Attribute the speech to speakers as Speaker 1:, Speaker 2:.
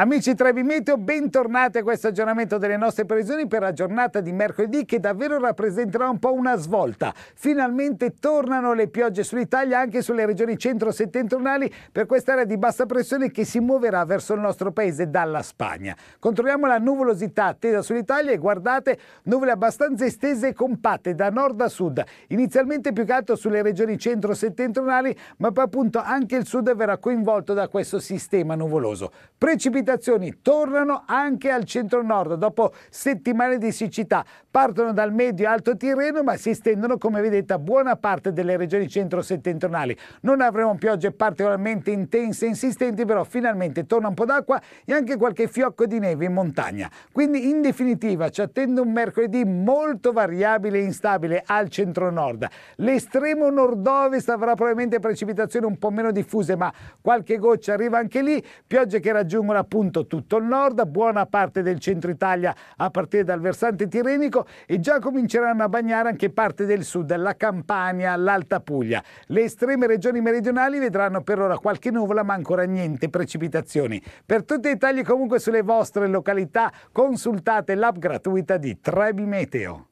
Speaker 1: Amici Trevi Meteo, bentornati a questo aggiornamento delle nostre previsioni per la giornata di mercoledì che davvero rappresenterà un po' una svolta. Finalmente tornano le piogge sull'Italia anche sulle regioni centro-settentrionali per quest'area di bassa pressione che si muoverà verso il nostro paese dalla Spagna. Controlliamo la nuvolosità attesa sull'Italia e guardate nuvole abbastanza estese e compatte da nord a sud, inizialmente più che altro sulle regioni centro-settentrionali ma poi appunto anche il sud verrà coinvolto da questo sistema nuvoloso. Precipitazioni precipitazioni tornano anche al centro-nord dopo settimane di siccità. Partono dal medio alto Tirreno ma si estendono come vedete a buona parte delle regioni centro-settentrionali. Non avremo piogge particolarmente intense e insistenti però finalmente torna un po' d'acqua e anche qualche fiocco di neve in montagna. Quindi in definitiva ci attende un mercoledì molto variabile e instabile al centro-nord. L'estremo nord-ovest avrà probabilmente precipitazioni un po' meno diffuse ma qualche goccia arriva anche lì, piogge che raggiungono appunto appunto tutto il nord, buona parte del centro Italia a partire dal versante tirrenico e già cominceranno a bagnare anche parte del sud, la Campania, l'Alta Puglia. Le estreme regioni meridionali vedranno per ora qualche nuvola ma ancora niente precipitazioni. Per tutti i dettagli comunque sulle vostre località consultate l'app gratuita di Trebi Meteo.